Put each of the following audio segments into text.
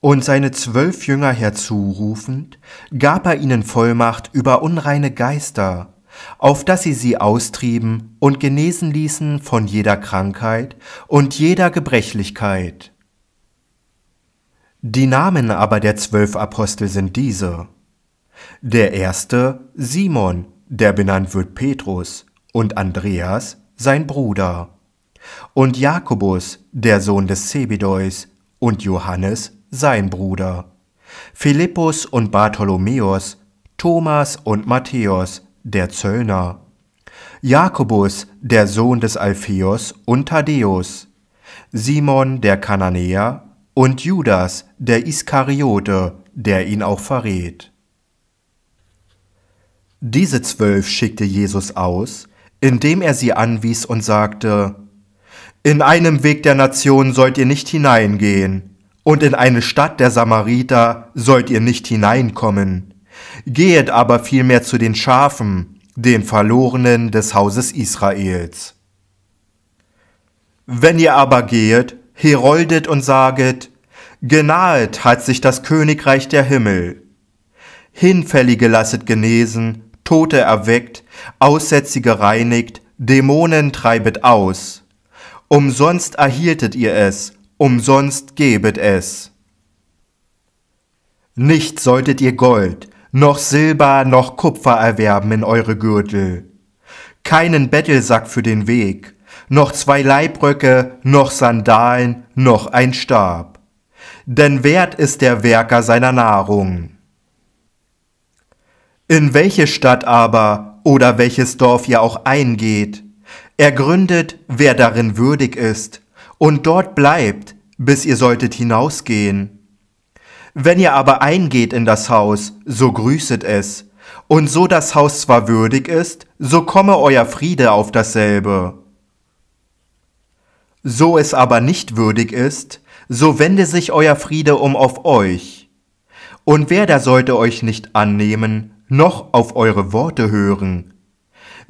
Und seine zwölf Jünger herzurufend, gab er ihnen Vollmacht über unreine Geister, auf dass sie sie austrieben und genesen ließen von jeder Krankheit und jeder Gebrechlichkeit. Die Namen aber der zwölf Apostel sind diese. Der erste Simon, der benannt wird Petrus, und Andreas, sein Bruder, und Jakobus, der Sohn des Zebedeus, und Johannes, sein Bruder. Philippus und Bartholomäus, Thomas und Matthäus, der Zöllner. Jakobus, der Sohn des Alpheus und Thaddäus. Simon der Kananäer und Judas der Iskariote, der ihn auch verrät. Diese zwölf schickte Jesus aus, indem er sie anwies und sagte, In einem Weg der Nation sollt ihr nicht hineingehen, und in eine Stadt der Samariter sollt ihr nicht hineinkommen. Gehet aber vielmehr zu den Schafen, den Verlorenen des Hauses Israels. Wenn ihr aber gehet, heroldet und saget, genahet hat sich das Königreich der Himmel. Hinfällige lasset genesen, Tote erweckt, Aussätzige reinigt, Dämonen treibet aus. Umsonst erhieltet ihr es, umsonst gebet es. Nicht solltet ihr Gold, noch Silber, noch Kupfer erwerben in eure Gürtel, keinen Bettelsack für den Weg, noch zwei Leibröcke, noch Sandalen, noch ein Stab. Denn wert ist der Werker seiner Nahrung. In welche Stadt aber oder welches Dorf ihr auch eingeht, ergründet, wer darin würdig ist, und dort bleibt, bis ihr solltet hinausgehen. Wenn ihr aber eingeht in das Haus, so grüßet es, und so das Haus zwar würdig ist, so komme euer Friede auf dasselbe. So es aber nicht würdig ist, so wende sich euer Friede um auf euch. Und wer da sollte euch nicht annehmen, noch auf eure Worte hören,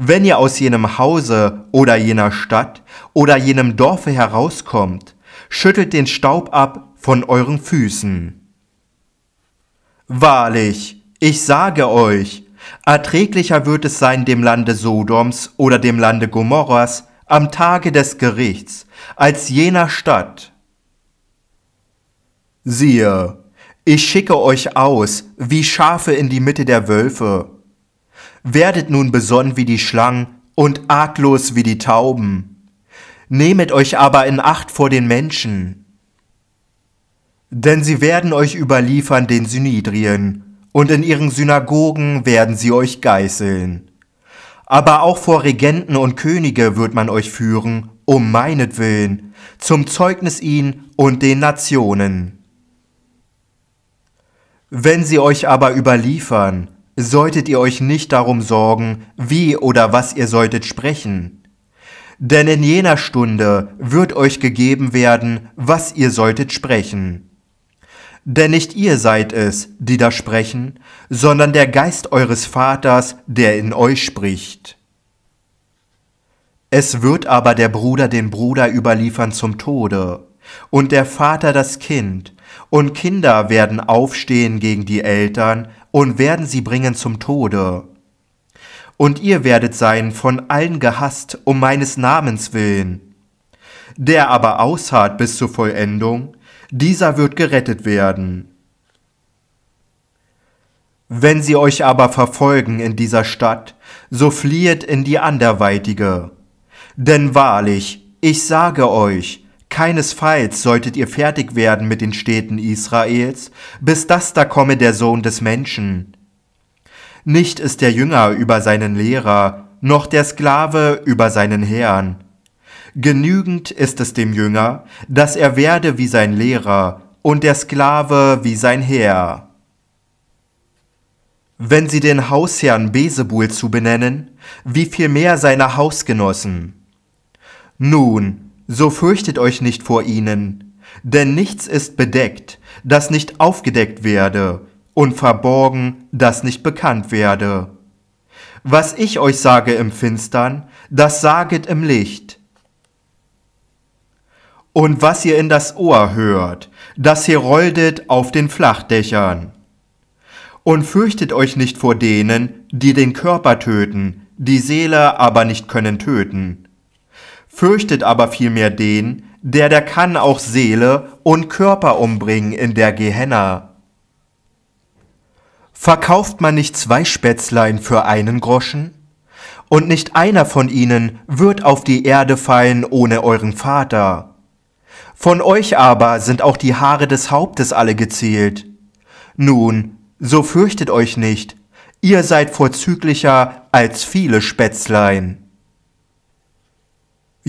wenn ihr aus jenem Hause oder jener Stadt oder jenem Dorfe herauskommt, schüttelt den Staub ab von euren Füßen. Wahrlich, ich sage euch, erträglicher wird es sein dem Lande Sodoms oder dem Lande Gomorras am Tage des Gerichts als jener Stadt. Siehe, ich schicke euch aus wie Schafe in die Mitte der Wölfe. Werdet nun besonnen wie die Schlangen und arglos wie die Tauben. Nehmet euch aber in Acht vor den Menschen. Denn sie werden euch überliefern den Synidrien, und in ihren Synagogen werden sie euch geißeln. Aber auch vor Regenten und Könige wird man euch führen, um meinetwillen, zum Zeugnis ihn und den Nationen. Wenn sie euch aber überliefern, solltet ihr euch nicht darum sorgen, wie oder was ihr solltet sprechen. Denn in jener Stunde wird euch gegeben werden, was ihr solltet sprechen. Denn nicht ihr seid es, die da sprechen, sondern der Geist eures Vaters, der in euch spricht. Es wird aber der Bruder den Bruder überliefern zum Tode, und der Vater das Kind, und Kinder werden aufstehen gegen die Eltern und werden sie bringen zum Tode. Und ihr werdet sein von allen gehasst um meines Namens willen. Der aber ausharrt bis zur Vollendung, dieser wird gerettet werden. Wenn sie euch aber verfolgen in dieser Stadt, so fliehet in die anderweitige. Denn wahrlich, ich sage euch, Keinesfalls solltet ihr fertig werden mit den Städten Israels, bis das da komme der Sohn des Menschen. Nicht ist der Jünger über seinen Lehrer, noch der Sklave über seinen Herrn. Genügend ist es dem Jünger, dass er werde wie sein Lehrer und der Sklave wie sein Herr. Wenn sie den Hausherrn Besebul zu benennen, wie viel mehr seine Hausgenossen. Nun, so fürchtet euch nicht vor ihnen, denn nichts ist bedeckt, das nicht aufgedeckt werde, und verborgen, das nicht bekannt werde. Was ich euch sage im Finstern, das saget im Licht. Und was ihr in das Ohr hört, das heroldet auf den Flachdächern. Und fürchtet euch nicht vor denen, die den Körper töten, die Seele aber nicht können töten fürchtet aber vielmehr den, der der kann auch Seele und Körper umbringen in der Gehenna. Verkauft man nicht zwei Spätzlein für einen Groschen? Und nicht einer von ihnen wird auf die Erde fallen ohne euren Vater. Von euch aber sind auch die Haare des Hauptes alle gezählt. Nun, so fürchtet euch nicht, ihr seid vorzüglicher als viele Spätzlein.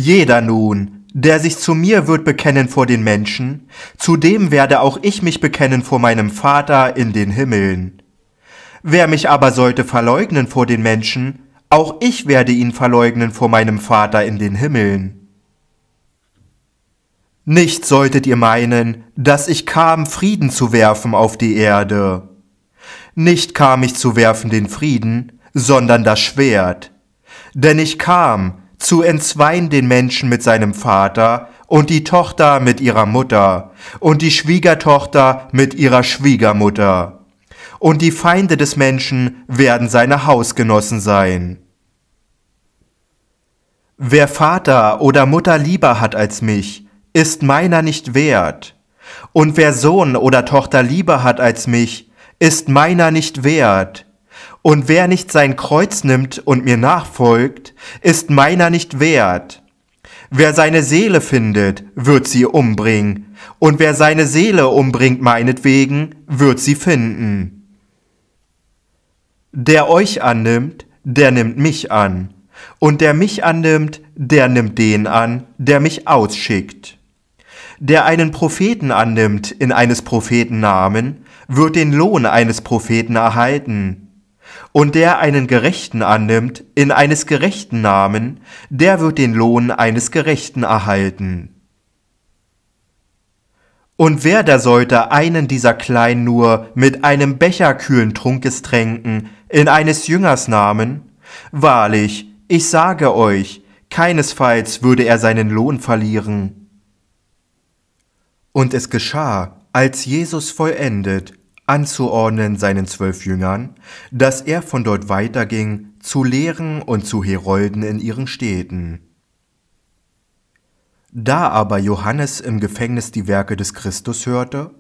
Jeder nun, der sich zu mir wird bekennen vor den Menschen, zu dem werde auch ich mich bekennen vor meinem Vater in den Himmeln. Wer mich aber sollte verleugnen vor den Menschen, auch ich werde ihn verleugnen vor meinem Vater in den Himmeln. Nicht solltet ihr meinen, dass ich kam, Frieden zu werfen auf die Erde. Nicht kam ich zu werfen den Frieden, sondern das Schwert. Denn ich kam, zu entzweien den Menschen mit seinem Vater und die Tochter mit ihrer Mutter und die Schwiegertochter mit ihrer Schwiegermutter. Und die Feinde des Menschen werden seine Hausgenossen sein. Wer Vater oder Mutter lieber hat als mich, ist meiner nicht wert. Und wer Sohn oder Tochter lieber hat als mich, ist meiner nicht wert. Und wer nicht sein Kreuz nimmt und mir nachfolgt, ist meiner nicht wert. Wer seine Seele findet, wird sie umbringen, und wer seine Seele umbringt meinetwegen, wird sie finden. Der euch annimmt, der nimmt mich an, und der mich annimmt, der nimmt den an, der mich ausschickt. Der einen Propheten annimmt in eines Propheten Namen, wird den Lohn eines Propheten erhalten, und der einen Gerechten annimmt in eines Gerechten Namen, der wird den Lohn eines Gerechten erhalten. Und wer da sollte einen dieser Kleinen nur mit einem Becher kühlen Trunkes tränken, in eines Jüngers Namen? Wahrlich, ich sage euch, keinesfalls würde er seinen Lohn verlieren. Und es geschah, als Jesus vollendet, anzuordnen seinen zwölf Jüngern, dass er von dort weiterging zu Lehren und zu Herolden in ihren Städten. Da aber Johannes im Gefängnis die Werke des Christus hörte,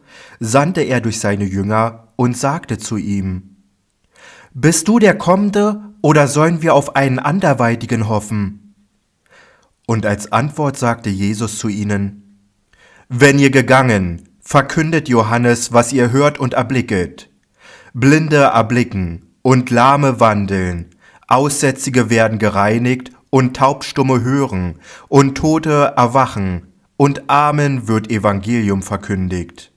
sandte er durch seine Jünger und sagte zu ihm, Bist du der Kommende oder sollen wir auf einen anderweitigen hoffen? Und als Antwort sagte Jesus zu ihnen, Wenn ihr gegangen, verkündet Johannes, was ihr hört und erblicket. Blinde erblicken und Lahme wandeln, Aussätzige werden gereinigt und Taubstumme hören und Tote erwachen und Amen wird Evangelium verkündigt.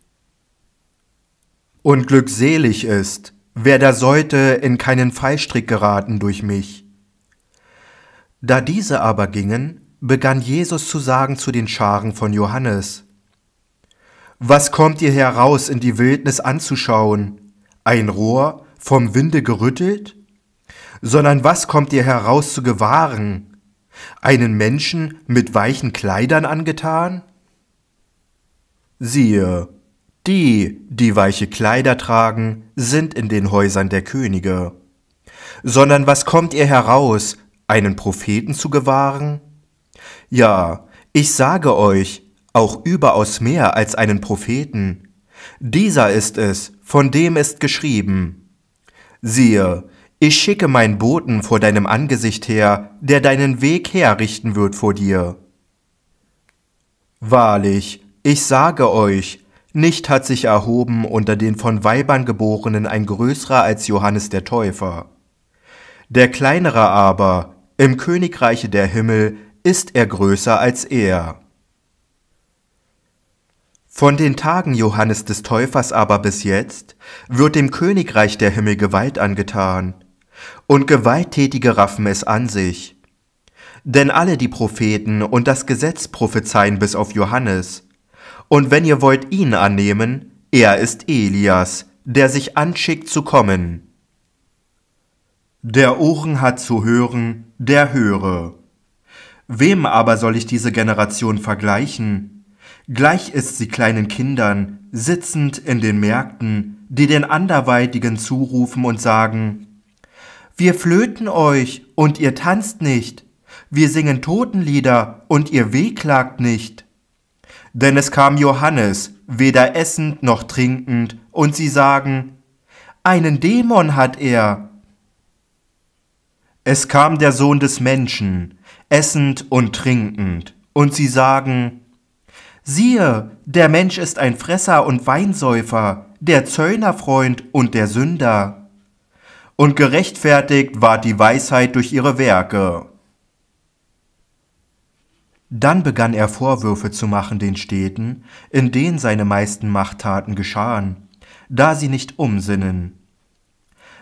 Und glückselig ist, wer da sollte in keinen Fallstrick geraten durch mich. Da diese aber gingen, begann Jesus zu sagen zu den Scharen von Johannes, was kommt ihr heraus in die Wildnis anzuschauen? Ein Rohr, vom Winde gerüttelt? Sondern was kommt ihr heraus zu gewahren? Einen Menschen mit weichen Kleidern angetan? Siehe, die, die weiche Kleider tragen, sind in den Häusern der Könige. Sondern was kommt ihr heraus, einen Propheten zu gewahren? Ja, ich sage euch, auch überaus mehr als einen Propheten. Dieser ist es, von dem ist geschrieben. Siehe, ich schicke meinen Boten vor deinem Angesicht her, der deinen Weg herrichten wird vor dir. Wahrlich, ich sage euch, nicht hat sich erhoben unter den von Weibern geborenen ein größerer als Johannes der Täufer. Der kleinere aber, im Königreiche der Himmel, ist er größer als er. Von den Tagen Johannes des Täufers aber bis jetzt wird dem Königreich der Himmel Gewalt angetan, und Gewalttätige raffen es an sich. Denn alle die Propheten und das Gesetz prophezeien bis auf Johannes, und wenn ihr wollt ihn annehmen, er ist Elias, der sich anschickt zu kommen. Der Ohren hat zu hören, der höre. Wem aber soll ich diese Generation vergleichen? Gleich ist sie kleinen Kindern, sitzend in den Märkten, die den Anderweitigen zurufen und sagen, wir flöten euch und ihr tanzt nicht, wir singen Totenlieder und ihr wehklagt nicht. Denn es kam Johannes, weder essend noch trinkend, und sie sagen, einen Dämon hat er. Es kam der Sohn des Menschen, essend und trinkend, und sie sagen, Siehe, der Mensch ist ein Fresser und Weinsäufer, der Zöllnerfreund und der Sünder. Und gerechtfertigt ward die Weisheit durch ihre Werke. Dann begann er Vorwürfe zu machen den Städten, in denen seine meisten Machttaten geschahen, da sie nicht umsinnen.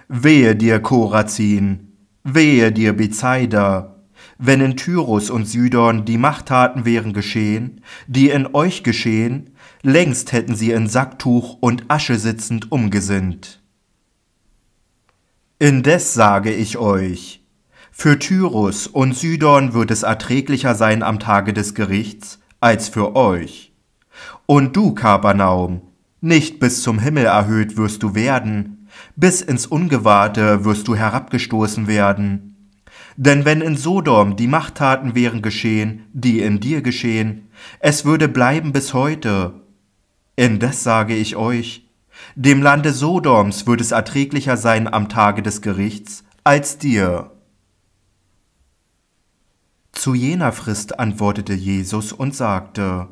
Wehe dir, Korazin, wehe dir, Bezeida, wenn in Tyrus und Sidon die Machttaten wären geschehen, die in euch geschehen, längst hätten sie in Sacktuch und Asche sitzend umgesinnt. Indes sage ich euch, für Tyrus und Sidon wird es erträglicher sein am Tage des Gerichts als für euch. Und du, Kapernaum, nicht bis zum Himmel erhöht wirst du werden, bis ins Ungewahrte wirst du herabgestoßen werden. Denn wenn in Sodom die Machttaten wären geschehen, die in dir geschehen, es würde bleiben bis heute. Indes sage ich euch, dem Lande Sodoms wird es erträglicher sein am Tage des Gerichts als dir. Zu jener Frist antwortete Jesus und sagte,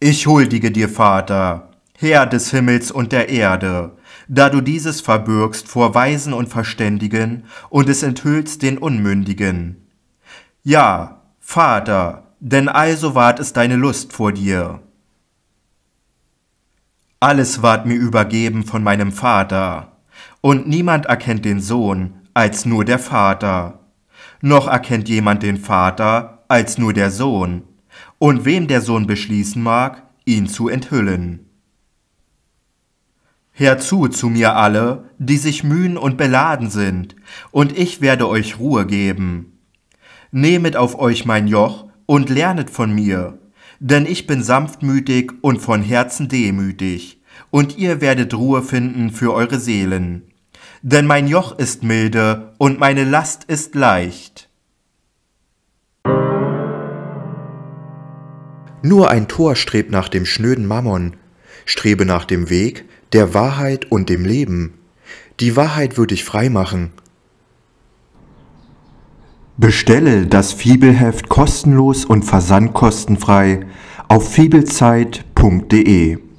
Ich huldige dir, Vater, Herr des Himmels und der Erde, da du dieses verbürgst vor Weisen und Verständigen und es enthüllst den Unmündigen. Ja, Vater, denn also ward es deine Lust vor dir. Alles ward mir übergeben von meinem Vater, und niemand erkennt den Sohn als nur der Vater, noch erkennt jemand den Vater als nur der Sohn, und wem der Sohn beschließen mag, ihn zu enthüllen. Herzu zu mir alle, die sich mühen und beladen sind, und ich werde euch Ruhe geben. Nehmet auf euch mein Joch und lernet von mir, denn ich bin sanftmütig und von Herzen demütig, und ihr werdet Ruhe finden für eure Seelen. Denn mein Joch ist milde und meine Last ist leicht. Nur ein Tor strebt nach dem schnöden Mammon, strebe nach dem Weg, der Wahrheit und dem Leben. Die Wahrheit würde ich frei machen. Bestelle das Fibelheft kostenlos und versandkostenfrei auf fibelzeit.de.